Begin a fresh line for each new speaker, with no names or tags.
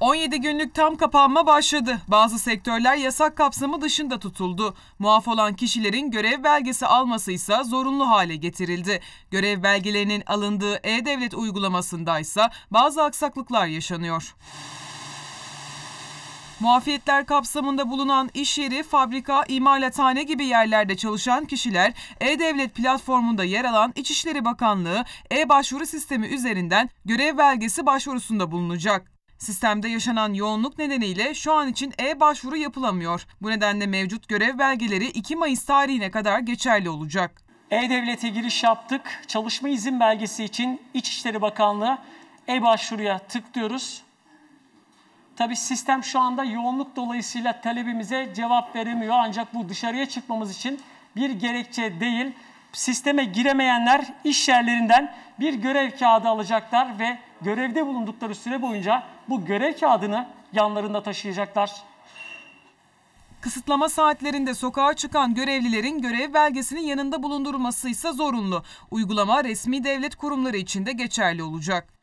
17 günlük tam kapanma başladı. Bazı sektörler yasak kapsamı dışında tutuldu. Muaf olan kişilerin görev belgesi alması ise zorunlu hale getirildi. Görev belgelerinin alındığı e-devlet uygulamasında ise bazı aksaklıklar yaşanıyor. Muafiyetler kapsamında bulunan iş yeri, fabrika, imalathane gibi yerlerde çalışan kişiler E-Devlet platformunda yer alan İçişleri Bakanlığı e-başvuru sistemi üzerinden görev belgesi başvurusunda bulunacak. Sistemde yaşanan yoğunluk nedeniyle şu an için e-başvuru yapılamıyor. Bu nedenle mevcut görev belgeleri 2 Mayıs tarihine kadar geçerli olacak.
E-Devlet'e giriş yaptık. Çalışma izin belgesi için İçişleri Bakanlığı e-başvuruya tıklıyoruz. Tabi sistem şu anda yoğunluk dolayısıyla talebimize cevap veremiyor. Ancak bu dışarıya çıkmamız için bir gerekçe değil. Sisteme giremeyenler iş yerlerinden bir görev kağıdı alacaklar ve görevde bulundukları süre boyunca bu görev kağıdını yanlarında taşıyacaklar. Kısıtlama saatlerinde sokağa çıkan görevlilerin görev belgesinin yanında
bulundurulması ise zorunlu. Uygulama resmi devlet kurumları için de geçerli olacak.